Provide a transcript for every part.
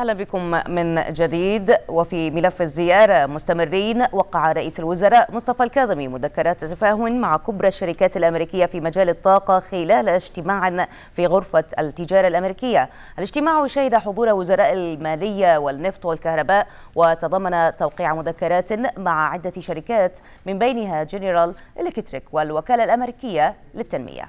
أهلا بكم من جديد وفي ملف الزيارة مستمرين وقع رئيس الوزراء مصطفى الكاظمي مذكرات تفاهم مع كبرى الشركات الأمريكية في مجال الطاقة خلال اجتماع في غرفة التجارة الأمريكية الاجتماع شهد حضور وزراء المالية والنفط والكهرباء وتضمن توقيع مذكرات مع عدة شركات من بينها جنرال إلكتريك والوكالة الأمريكية للتنمية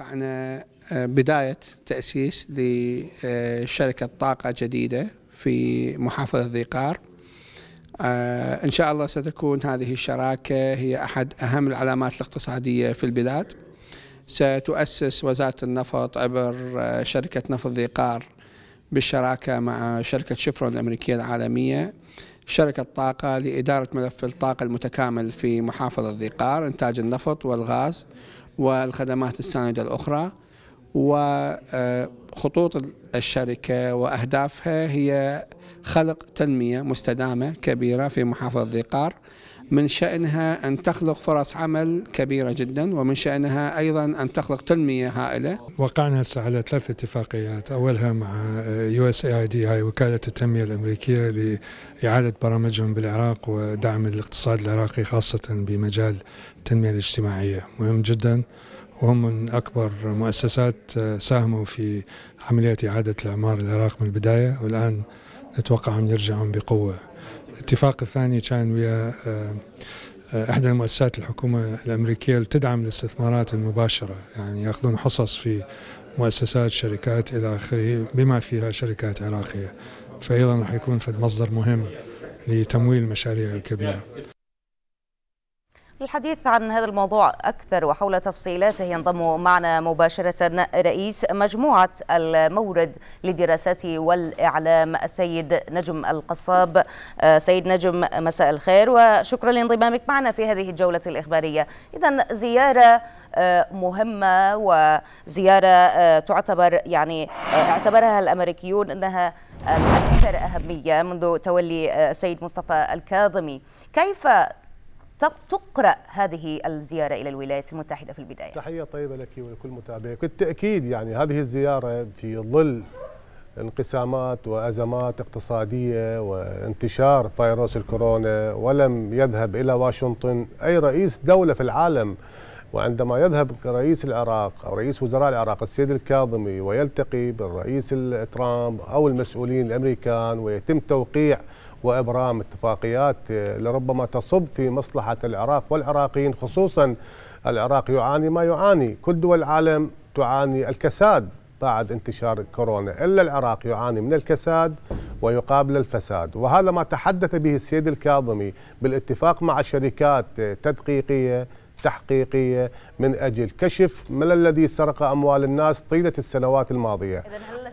وقعنا آه، بداية تأسيس لشركة طاقة جديدة في محافظة ذيقار آه، إن شاء الله ستكون هذه الشراكة هي أحد أهم العلامات الاقتصادية في البلاد ستؤسس وزارة النفط عبر آه، شركة نفط ذيقار بالشراكة مع شركة شفرون الأمريكية العالمية شركة طاقة لإدارة ملف الطاقة المتكامل في محافظة ذيقار إنتاج النفط والغاز والخدمات الساندة الأخرى وخطوط آه، الشركة وأهدافها هي خلق تنمية مستدامة كبيرة في محافظة ذي قار من شأنها أن تخلق فرص عمل كبيرة جدا ومن شأنها أيضا أن تخلق تنمية هائلة وقعنا هسه على ثلاث اتفاقيات أولها مع يو اس اي دي هاي وكالة التنمية الأمريكية لإعادة برامجهم بالعراق ودعم الاقتصاد العراقي خاصة بمجال التنمية الاجتماعية مهم جدا وهم من أكبر مؤسسات ساهموا في عملية إعادة الإعمار العراق من البداية والآن نتوقعهم يرجعون بقوة الاتفاق الثاني كان ويا آه، احدى المؤسسات الحكومه الامريكيه اللي تدعم الاستثمارات المباشره يعني ياخذون حصص في مؤسسات شركات الى اخره بما فيها شركات عراقيه فايضا راح يكون في مصدر مهم لتمويل المشاريع الكبيره للحديث عن هذا الموضوع أكثر وحول تفصيلاته ينضم معنا مباشرة رئيس مجموعة المورد للدراسات والإعلام السيد نجم القصاب آه، سيد نجم مساء الخير وشكرا لانضمامك معنا في هذه الجولة الإخبارية إذا زيارة آه، مهمة وزيارة آه، تعتبر يعني اعتبرها الأمريكيون أنها الأكثر أهمية منذ تولي السيد مصطفى الكاظمي كيف تقرأ هذه الزيارة إلى الولايات المتحدة في البداية تحية طيبة لك ولكل متابعيك بالتأكيد يعني هذه الزيارة في ظل انقسامات وأزمات اقتصادية وانتشار فيروس الكورونا ولم يذهب إلى واشنطن أي رئيس دولة في العالم وعندما يذهب رئيس العراق أو رئيس وزراء العراق السيد الكاظمي ويلتقي بالرئيس ترامب أو المسؤولين الأمريكان ويتم توقيع وابرام اتفاقيات آه، لربما تصب في مصلحه العراق والعراقيين خصوصا العراق يعاني ما يعاني كل دول العالم تعاني الكساد بعد انتشار كورونا إلا العراق يعاني من الكساد ويقابل الفساد وهذا ما تحدث به السيد الكاظمي بالاتفاق مع شركات تدقيقية تحقيقية من أجل كشف ما الذي سرق أموال الناس طيلة السنوات الماضية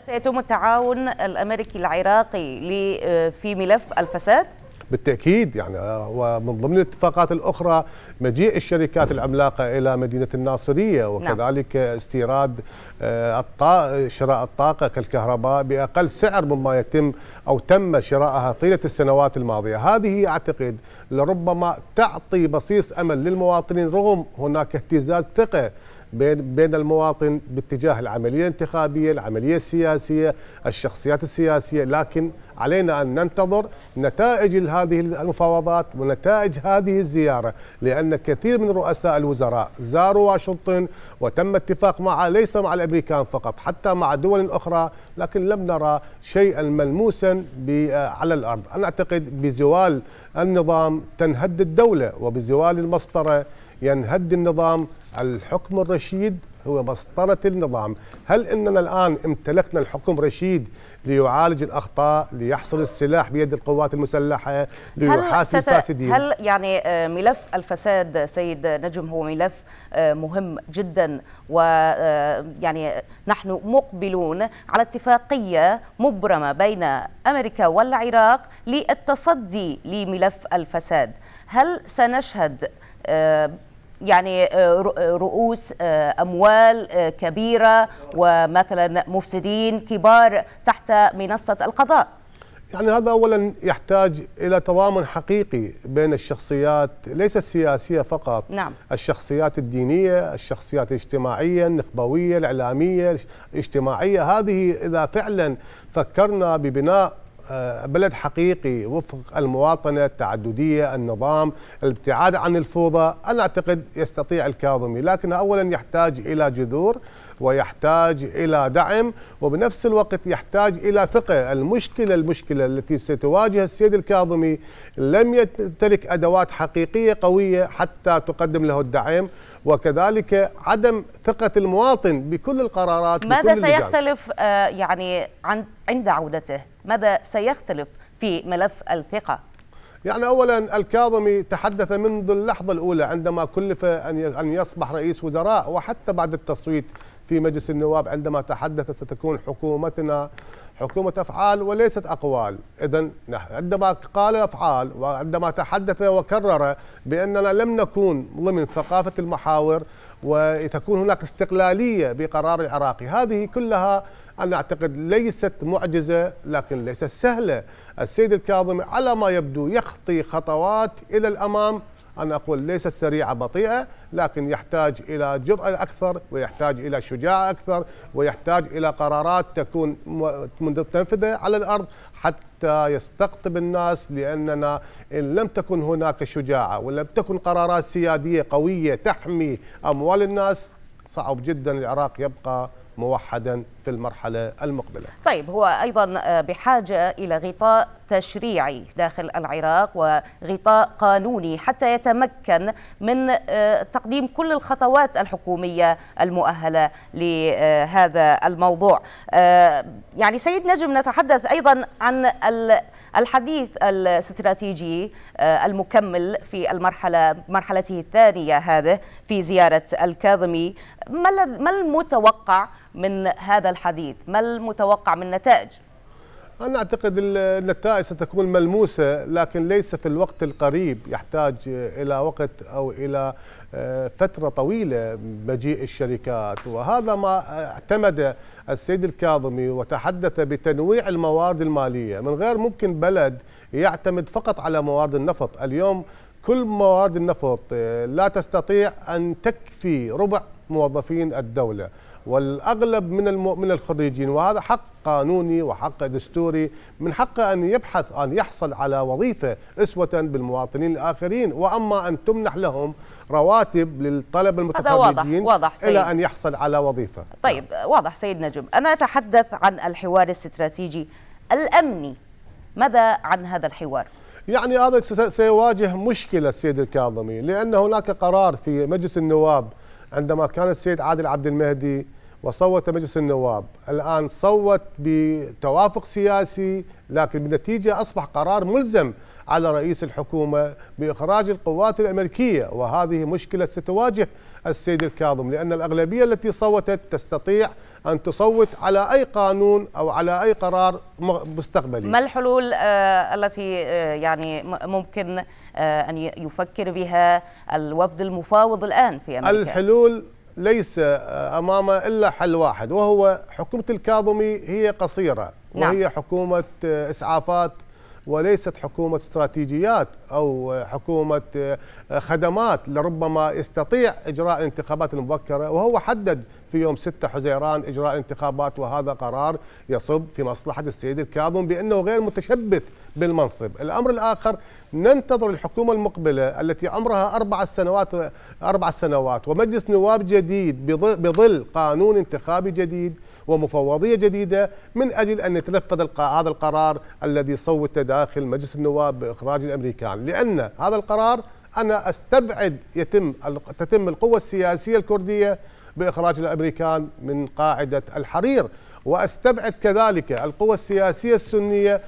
سيتم التعاون الامريكي العراقي آه، في ملف الفساد؟ بالتاكيد يعني آه، ومن ضمن الاتفاقات الاخرى مجيء الشركات العملاقه الى مدينه الناصريه نعم. وكذلك نعم. استيراد آه، شراء الطاقه كالكهرباء باقل سعر مما يتم او تم شرائها طيله السنوات الماضيه، هذه اعتقد لربما تعطي بصيص امل للمواطنين رغم هناك اهتزاز ثقه بين بين المواطن باتجاه العمليه الانتخابيه، العمليه السياسيه، الشخصيات السياسيه، لكن علينا ان ننتظر نتائج هذه المفاوضات ونتائج هذه الزياره، لان كثير من رؤساء الوزراء زاروا واشنطن وتم اتفاق معها ليس مع الامريكان فقط، حتى مع دول اخرى، لكن لم نرى شيئا ملموسا آه، على الارض، انا اعتقد بزوال النظام تنهد الدوله وبزوال المسطره ينهد النظام الحكم الرشيد هو مسطرة النظام هل إننا الآن امتلكنا الحكم رشيد ليعالج الأخطاء ليحصل السلاح بيد القوات المسلحة ليحاسب الفاسدين هل يعني آه، ملف الفساد سيد نجم هو ملف آه، مهم جدا ويعني آه، نحن مقبلون على اتفاقية مبرمة بين أمريكا والعراق للتصدي لملف الفساد هل سنشهد يعني آه، آه، رؤوس آه، أموال كبيرة ومثلا مفسدين كبار تحت منصة القضاء يعني هذا اولا يحتاج الى تضامن حقيقي بين الشخصيات ليس السياسيه فقط نعم. الشخصيات الدينيه، الشخصيات الاجتماعيه، النخبويه، الاعلاميه، الاجتماعيه، هذه اذا فعلا فكرنا ببناء آه، بلد حقيقي وفق المواطنة التعددية النظام الابتعاد عن الفوضى أنا أعتقد يستطيع الكاظمي لكن أولا يحتاج إلى جذور ويحتاج إلى دعم وبنفس الوقت يحتاج إلى ثقة المشكلة المشكلة التي ستواجه السيد الكاظمي لم يمتلك أدوات حقيقية قوية حتى تقدم له الدعم وكذلك عدم ثقة المواطن بكل القرارات ماذا سيختلف آه، يعني عند عودته ماذا سيختلف في ملف الثقة؟ يعني اولا الكاظمي تحدث منذ اللحظه الاولى عندما كلف ان يصبح رئيس وزراء وحتى بعد التصويت في مجلس النواب عندما تحدث ستكون حكومتنا حكومه افعال وليست اقوال، اذا عندما قال افعال وعندما تحدث وكرر باننا لم نكون ضمن ثقافه المحاور وتكون هناك استقلاليه بقرار العراقي، هذه كلها أنا أعتقد ليست معجزة لكن ليست سهلة السيد الكاظم على ما يبدو يخطي خطوات إلى الأمام أنا أقول ليست سريعة بطيئة لكن يحتاج إلى جرأة أكثر ويحتاج إلى شجاعة أكثر ويحتاج إلى قرارات تكون تنفذة على الأرض حتى يستقطب الناس لأننا إن لم تكن هناك شجاعة ولم تكن قرارات سيادية قوية تحمي أموال الناس صعب جدا العراق يبقى موحدا في المرحلة المقبلة طيب هو أيضا آه، بحاجة إلى غطاء تشريعي داخل العراق وغطاء قانوني حتى يتمكن من آه، تقديم كل الخطوات الحكومية المؤهلة لهذا الموضوع آه، يعني سيد نجم نتحدث أيضا عن ال الحديث الاستراتيجي آه، المكمل في المرحلة مرحلته الثانية هذه في زيارة الكاظمي ما المتوقع من هذا الحديث ما المتوقع من نتائج أنا أعتقد النتائج ستكون ملموسة لكن ليس في الوقت القريب يحتاج إلى وقت أو إلى آه، فترة طويلة مجيء الشركات وهذا ما اعتمد السيد الكاظمي وتحدث بتنويع الموارد المالية من غير ممكن بلد يعتمد فقط على موارد النفط اليوم كل موارد النفط آه، لا تستطيع أن تكفي ربع موظفين الدولة والأغلب من من الخريجين وهذا حق قانوني وحق دستوري من حقه أن يبحث أن يحصل على وظيفة أسوة بالمواطنين الآخرين وأما أن تمنح لهم رواتب للطلبة المتخرجين واضح. واضح إلى أن يحصل على وظيفة نعم. طيب واضح سيد نجم أنا أتحدث عن الحوار الاستراتيجي الأمني ماذا عن هذا الحوار؟ يعني هذا سيواجه مشكلة السيد الكاظمي لأن هناك قرار في مجلس النواب عندما كان السيد عادل عبد المهدي وصوت مجلس النواب الآن صوت بتوافق سياسي لكن بالنتيجة أصبح قرار ملزم على رئيس الحكومة بإخراج القوات الأمريكية وهذه مشكلة ستواجه السيد الكاظم لأن الأغلبية التي صوتت تستطيع أن تصوت على أي قانون أو على أي قرار مستقبلي ما الحلول آه، التي آه، يعني ممكن آه، أن يفكر بها الوفد المفاوض الآن في أمريكا؟ الحلول ليس آه، امامه الا حل واحد وهو حكومه الكاظمي هي قصيره نعم. وهي نعم. حكومه آه، اسعافات وليست حكومة استراتيجيات أو حكومة آه، خدمات لربما يستطيع إجراء الانتخابات المبكرة وهو حدد في يوم 6 حزيران إجراء الانتخابات وهذا قرار يصب في مصلحة السيد الكاظم بأنه غير متشبث بالمنصب الأمر الآخر ننتظر الحكومة المقبلة التي عمرها أربع سنوات أربع سنوات ومجلس نواب جديد بظل قانون انتخابي جديد ومفوضية جديدة من أجل أن يتنفذ هذا القرار الذي صوت داخل مجلس النواب بإخراج الأمريكان لأن هذا القرار أنا أستبعد يتم تتم القوة السياسية الكردية بإخراج الأمريكان من قاعدة الحرير واستبعد كذلك القوى السياسيه السنيه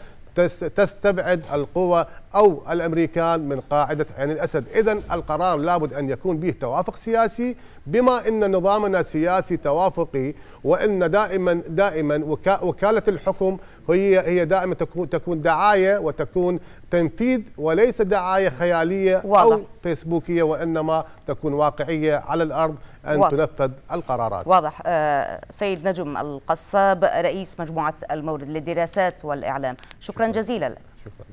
تستبعد القوى أو الأمريكان من قاعدة عين الأسد إذا القرار لابد أن يكون به توافق سياسي بما أن نظامنا سياسي توافقي وأن دائما دائما وكالة الحكم هي هي دائما تكون تكون دعاية وتكون تنفيذ وليس دعاية خيالية واضح. أو فيسبوكية وإنما تكون واقعية على الأرض أن واضح. تنفذ القرارات واضح آه سيد نجم القصاب رئيس مجموعة المورد للدراسات والإعلام شكرا, شكرا. جزيلا لك شكرا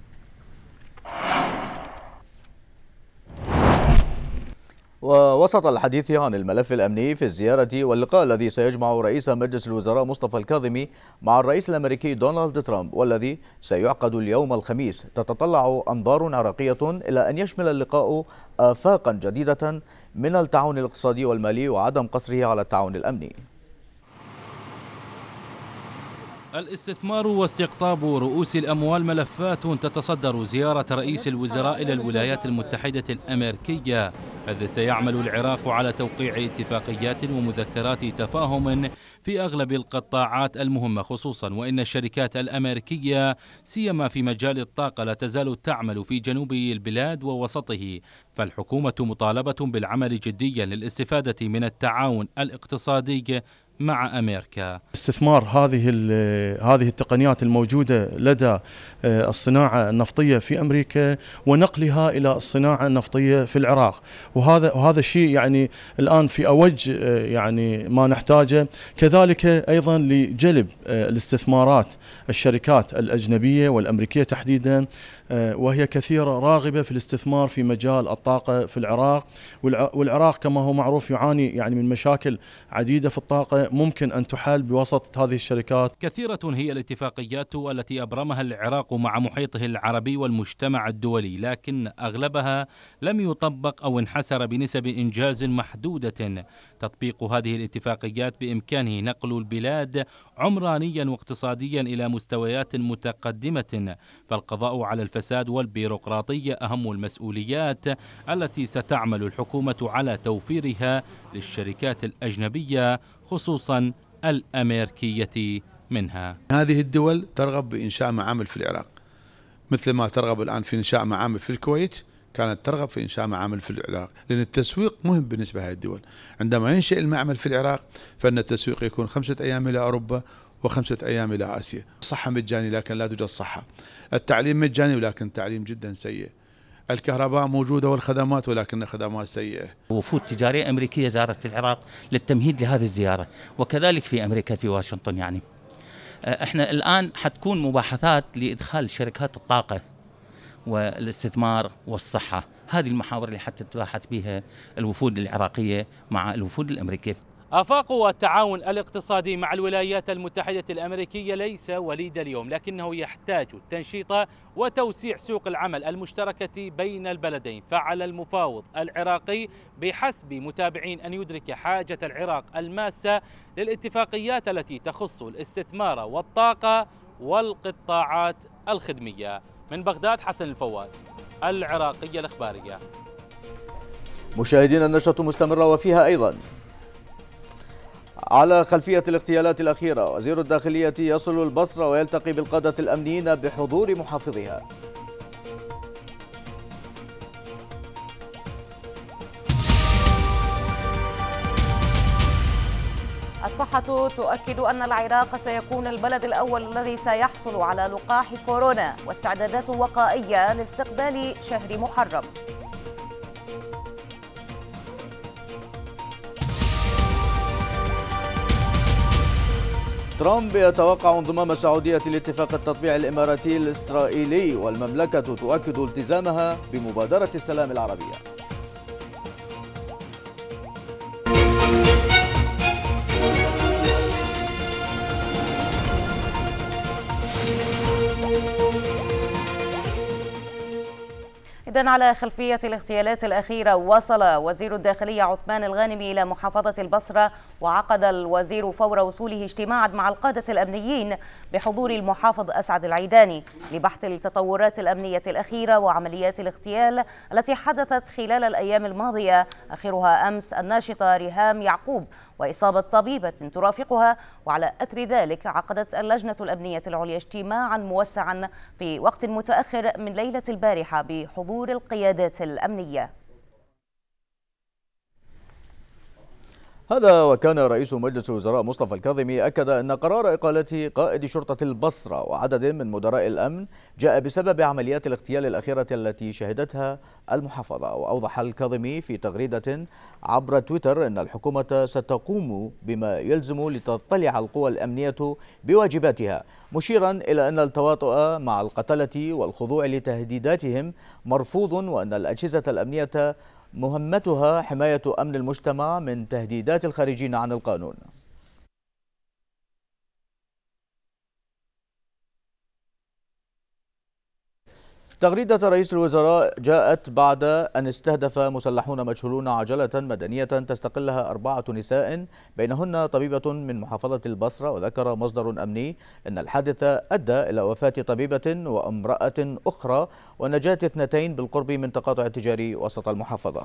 ووسط الحديث عن الملف الأمني في الزيارة واللقاء الذي سيجمع رئيس مجلس الوزراء مصطفى الكاظمي مع الرئيس الأمريكي دونالد ترامب والذي سيعقد اليوم الخميس تتطلع أنظار عراقية إلى أن يشمل اللقاء آفاقا جديدة من التعاون الاقتصادي والمالي وعدم قصره على التعاون الأمني الاستثمار واستقطاب رؤوس الأموال ملفات تتصدر زيارة رئيس الوزراء إلى الولايات المتحدة الأمريكية حيث سيعمل العراق على توقيع اتفاقيات ومذكرات تفاهم في أغلب القطاعات المهمة خصوصا وإن الشركات الأمريكية سيما في مجال الطاقة لا تزال تعمل في جنوب البلاد ووسطه فالحكومة مطالبة بالعمل جديا للاستفادة من التعاون الاقتصادي مع امريكا. استثمار هذه هذه التقنيات الموجوده لدى آه، الصناعه النفطيه في امريكا ونقلها الى الصناعه النفطيه في العراق، وهذا وهذا الشيء يعني الان في اوج آه، يعني ما نحتاجه، كذلك ايضا لجلب آه، الاستثمارات الشركات الاجنبيه والامريكيه تحديدا وهي كثيره راغبه في الاستثمار في مجال الطاقه في العراق والعراق كما هو معروف يعاني يعني من مشاكل عديده في الطاقه ممكن أن تحال بواسطة هذه الشركات كثيرة هي الاتفاقيات التي أبرمها العراق مع محيطه العربي والمجتمع الدولي لكن أغلبها لم يطبق أو انحسر بنسب إنجاز محدودة تطبيق هذه الاتفاقيات بإمكانه نقل البلاد عمرانيا واقتصاديا إلى مستويات متقدمة فالقضاء على الفساد والبيروقراطية أهم المسؤوليات التي ستعمل الحكومة على توفيرها للشركات الأجنبية خصوصا الأمريكية منها هذه الدول ترغب بإنشاء معامل في العراق مثل ما ترغب الآن في إنشاء معامل في الكويت كانت ترغب في إنشاء معامل في العراق لأن التسويق مهم بالنسبة لهذه الدول عندما ينشئ المعمل في العراق فإن التسويق يكون خمسة أيام إلى أوروبا وخمسة أيام إلى آسيا صحة مجاني لكن لا توجد صحة التعليم مجاني ولكن تعليم جدا سيء الكهرباء موجودة والخدمات ولكنها خدمات سيئة وفود تجارية أمريكية زارت العراق للتمهيد لهذه الزيارة وكذلك في أمريكا في واشنطن يعني آه، احنا الآن حتكون مباحثات لإدخال شركات الطاقة والاستثمار والصحة هذه المحاور اللي حتتباحث بها الوفود العراقية مع الوفود الأمريكية آفاق التعاون الاقتصادي مع الولايات المتحدة الأمريكية ليس وليد اليوم لكنه يحتاج التنشيط وتوسيع سوق العمل المشتركة بين البلدين فعلى المفاوض العراقي بحسب متابعين أن يدرك حاجة العراق الماسة للاتفاقيات التي تخص الاستثمار والطاقة والقطاعات الخدمية من بغداد حسن الفواز العراقية الإخبارية مشاهدينا النشرة مستمرة وفيها أيضا على خلفية الاغتيالات الأخيرة وزير الداخلية يصل البصرة ويلتقي بالقادة الأمنيين بحضور محافظها الصحة تؤكد أن العراق سيكون البلد الأول الذي سيحصل على لقاح كورونا واستعدادات وقائية لاستقبال شهر محرم ترامب يتوقع انضمام السعودية لاتفاق التطبيع الإماراتي الإسرائيلي والمملكة تؤكد التزامها بمبادرة السلام العربية على خلفية الاغتيالات الأخيرة وصل وزير الداخلية عثمان الغانمي إلى محافظة البصرة وعقد الوزير فور وصوله اجتماعا مع القادة الأمنيين بحضور المحافظ أسعد العيداني لبحث التطورات الأمنية الأخيرة وعمليات الاغتيال التي حدثت خلال الأيام الماضية آخرها أمس الناشطة ريهام يعقوب وإصابة طبيبة ترافقها وعلى أثر ذلك عقدت اللجنة الأمنية العليا اجتماعا موسعا في وقت متأخر من ليلة البارحة بحضور القيادات الأمنية هذا وكان رئيس مجلس الوزراء مصطفى الكاظمي أكد أن قرار إقالة قائد شرطة البصرة وعدد من مدراء الأمن جاء بسبب عمليات الاغتيال الأخيرة التي شهدتها المحافظة وأوضح الكاظمي في تغريدة عبر تويتر أن الحكومة ستقوم بما يلزم لتطلع القوى الأمنية بواجباتها مشيرا إلى أن التواطؤ مع القتلة والخضوع لتهديداتهم مرفوض وأن الأجهزة الأمنية مهمتها حماية أمن المجتمع من تهديدات الخارجين عن القانون تغريدة رئيس الوزراء جاءت بعد أن استهدف مسلحون مجهولون عجلة مدنية تستقلها أربعة نساء بينهن طبيبة من محافظة البصرة وذكر مصدر أمني أن الحادث أدى إلى وفاة طبيبة وامرأة أخرى ونجاة اثنتين بالقرب من تقاطع تجاري وسط المحافظة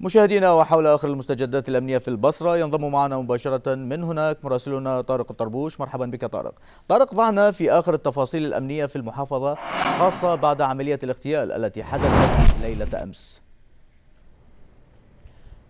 مشاهدينا وحول آخر المستجدات الأمنية في البصرة ينضم معنا مباشرة من هناك مراسلنا طارق الطربوش مرحبا بك طارق طارق معنا في آخر التفاصيل الأمنية في المحافظة خاصة بعد عملية الاغتيال التي حدثت ليلة أمس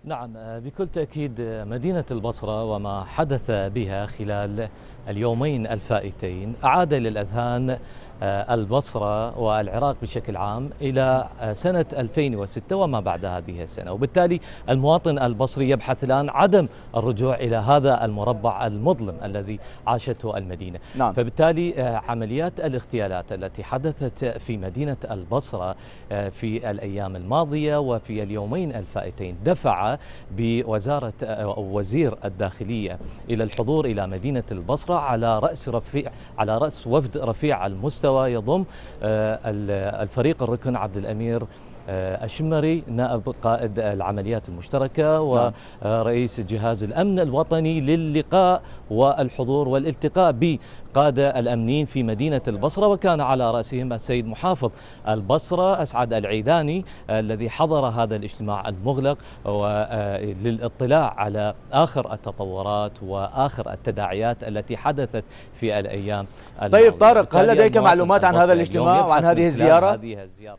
نعم بكل تأكيد مدينة البصرة وما حدث بها خلال اليومين الفائتين أعاد للأذهان آه، البصرة والعراق بشكل عام إلى آه، سنة 2006 وما بعد هذه السنة وبالتالي المواطن البصري يبحث الآن عدم الرجوع إلى هذا المربع المظلم الذي عاشته المدينة نعم. فبالتالي آه، عمليات الاغتيالات التي حدثت في مدينة البصرة في الأيام الماضية وفي اليومين الفائتين دفع بوزارة أو وزير الداخلية إلى الحضور إلى مدينة البصرة على رأس رفيع على رأس وفد رفيع المستوى المستوى يضم آه، الفريق الركن عبد الامير آه، الشمري نائب قائد العمليات المشتركة ورئيس نعم. آه، جهاز الأمن الوطني للقاء والحضور والالتقاء بقادة الأمنين في مدينة البصرة وكان على رأسهم السيد محافظ البصرة أسعد العيداني آه، الذي حضر هذا الاجتماع المغلق للاطلاع على آخر التطورات وآخر التداعيات التي حدثت في الأيام طيب طارق هل لديك معلومات عن هذا الاجتماع وعن هذه الزيارة؟ هذه الزيارة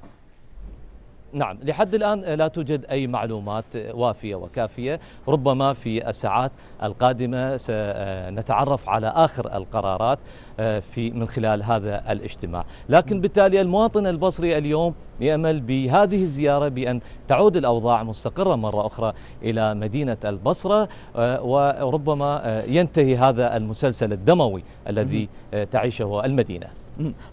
نعم لحد الآن لا توجد أي معلومات وافية وكافية ربما في الساعات القادمة سنتعرف على آخر القرارات آه، في من خلال هذا الاجتماع لكن بالتالي المواطن البصري اليوم يأمل بهذه الزيارة بأن تعود الأوضاع مستقرة مرة أخرى إلى مدينة البصرة آه، وربما آه، ينتهي هذا المسلسل الدموي الذي تعيشه المدينة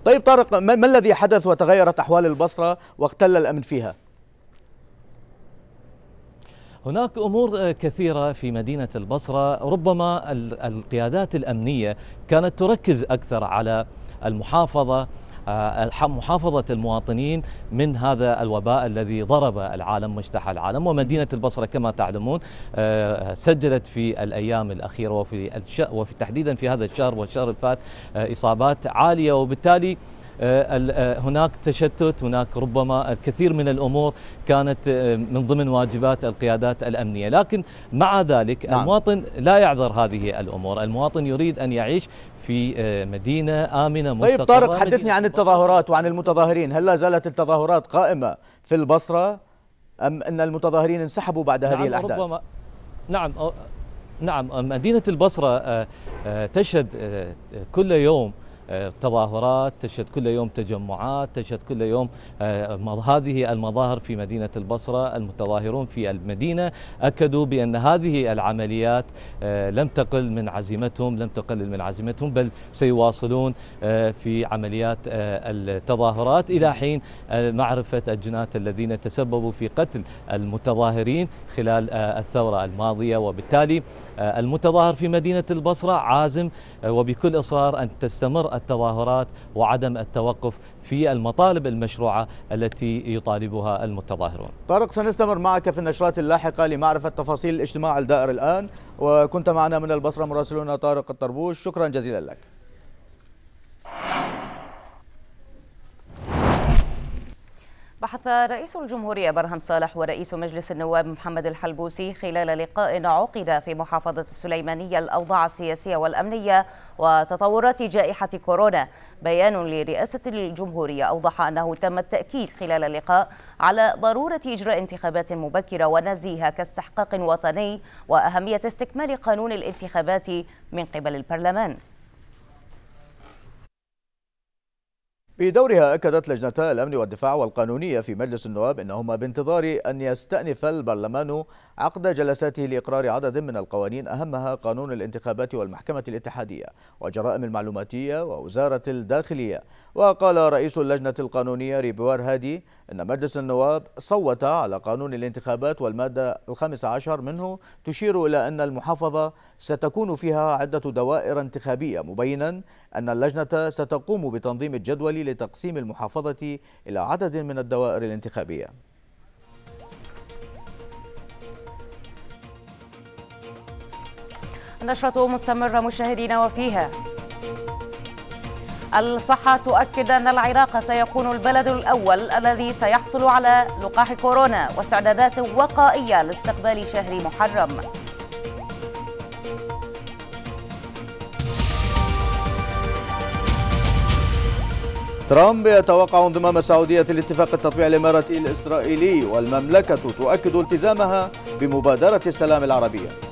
طيب طارق ما الذي حدث وتغيرت أحوال البصرة واقتل الأمن فيها؟ هناك امور آه، كثيره في مدينه البصره ربما القيادات الامنيه كانت تركز اكثر على المحافظه آه، محافظة المواطنين من هذا الوباء الذي ضرب العالم مجتاح العالم ومدينة البصرة كما تعلمون آه، سجلت في الأيام الأخيرة وفي, وفي تحديدا في هذا الشهر والشهر الفات آه، إصابات عالية وبالتالي هناك تشتت هناك ربما الكثير من الأمور كانت من ضمن واجبات القيادات الأمنية لكن مع ذلك نعم. المواطن لا يعذر هذه الأمور المواطن يريد أن يعيش في آه، مدينة آمنة مستقرة طيب طارق حدثني عن التظاهرات وعن المتظاهرين هل لا زالت التظاهرات قائمة في البصرة أم أن المتظاهرين انسحبوا بعد هذه نعم، الأحداث؟ ربما نعم نعم مدينة البصرة آه، آه، تشهد كل يوم تظاهرات تشهد كل يوم تجمعات تشهد كل يوم آه، هذه المظاهر في مدينة البصرة المتظاهرون في المدينة أكدوا بأن هذه العمليات آه، لم تقل من عزيمتهم لم تقل من عزيمتهم بل سيواصلون آه، في عمليات التظاهرات إلى حين معرفة الجنات الذين تسببوا في قتل المتظاهرين خلال الثورة الماضية وبالتالي المتظاهر في مدينة البصرة عازم وبكل إصرار أن تستمر التظاهرات وعدم التوقف في المطالب المشروعة التي يطالبها المتظاهرون طارق سنستمر معك في النشرات اللاحقة لمعرفة تفاصيل الاجتماع الدائر الآن وكنت معنا من البصرة مراسلنا طارق الطربوش شكرا جزيلا لك بحث رئيس الجمهورية برهم صالح ورئيس مجلس النواب محمد الحلبوسي خلال لقاء عقد في محافظة السليمانية الأوضاع السياسية والأمنية وتطورات جائحة كورونا بيان لرئاسة الجمهورية أوضح أنه تم التأكيد خلال اللقاء على ضرورة إجراء انتخابات مبكرة ونزيهة كاستحقاق وطني وأهمية استكمال قانون الانتخابات من قبل البرلمان بدورها أكدت لجنتا الأمن والدفاع والقانونية في مجلس النواب أنهما بانتظار أن يستأنف البرلمان عقد جلساته لإقرار عدد من القوانين أهمها قانون الانتخابات والمحكمة الاتحادية وجرائم المعلوماتية ووزارة الداخلية وقال رئيس اللجنة القانونية ريبوار هادي أن مجلس النواب صوت على قانون الانتخابات والمادة الخامس عشر منه تشير إلى أن المحافظة ستكون فيها عدة دوائر انتخابية مبينا أن اللجنة ستقوم بتنظيم الجدول لتقسيم المحافظة إلى عدد من الدوائر الانتخابية نشرة مستمرة مشاهدينا وفيها الصحة تؤكد أن العراق سيكون البلد الأول الذي سيحصل على لقاح كورونا واستعدادات وقائية لاستقبال شهر محرم ترامب يتوقع انضمام السعودية لاتفاق التطبيع الإماراتي الإسرائيلي والمملكة تؤكد التزامها بمبادرة السلام العربية